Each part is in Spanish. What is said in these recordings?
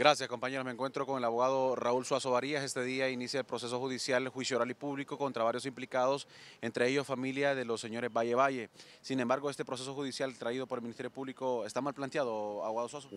Gracias, compañeros. Me encuentro con el abogado Raúl Suazo Varías. Este día inicia el proceso judicial, juicio oral y público contra varios implicados, entre ellos familia de los señores Valle Valle. Sin embargo, este proceso judicial traído por el Ministerio Público está mal planteado, abogado Suazo.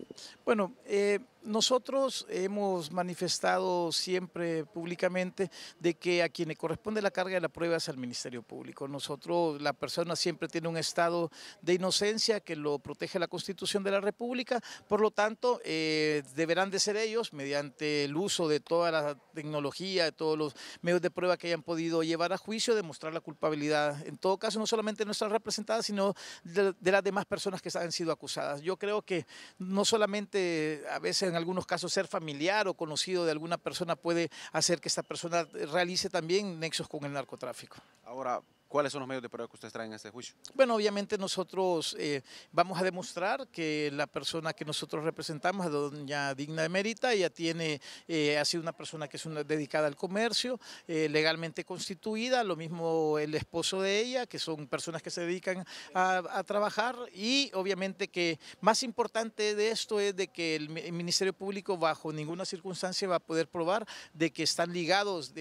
Bueno, eh, nosotros hemos manifestado siempre públicamente de que a quien le corresponde la carga de la prueba es al Ministerio Público. Nosotros, la persona siempre tiene un estado de inocencia que lo protege la Constitución de la República, por lo tanto, eh, deberán ser ellos mediante el uso de toda la tecnología, de todos los medios de prueba que hayan podido llevar a juicio, demostrar la culpabilidad. En todo caso, no solamente nuestras representadas, sino de, las demás personas que han sido acusadas. Yo creo que no solamente a veces en algunos casos ser familiar o conocido de alguna persona puede hacer que esta persona realice también nexos con el narcotráfico. Ahora, ¿Cuáles son los medios de prueba que ustedes traen a este juicio? Bueno, obviamente nosotros eh, vamos a demostrar que la persona que nosotros representamos, doña Digna de Mérita, ella tiene, eh, ha sido una persona que es una, dedicada al comercio, eh, legalmente constituida, lo mismo el esposo de ella, que son personas que se dedican a, trabajar y obviamente que más importante de esto es de que el, Ministerio Público bajo ninguna circunstancia va a poder probar de que están ligados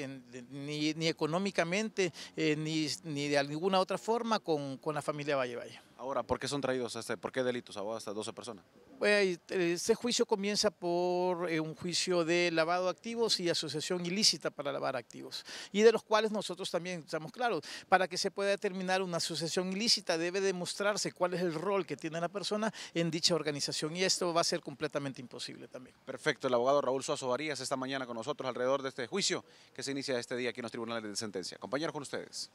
ni, ni, económicamente ni ni de ninguna otra forma con, la familia Valle Valle. Ahora, ¿por qué son traídos? Este, ¿Por qué delitos abogados estas 12 personas? este juicio comienza por eh, un juicio de lavado de activos y asociación ilícita para lavar activos, y de los cuales nosotros también estamos claros. Para que se pueda determinar una asociación ilícita debe demostrarse cuál es el rol que tiene la persona en dicha organización, y esto va a ser completamente imposible también. Perfecto, el abogado Raúl Suazo Varías esta mañana con nosotros alrededor de este juicio que se inicia este día aquí en los tribunales de sentencia. Compañeros con ustedes.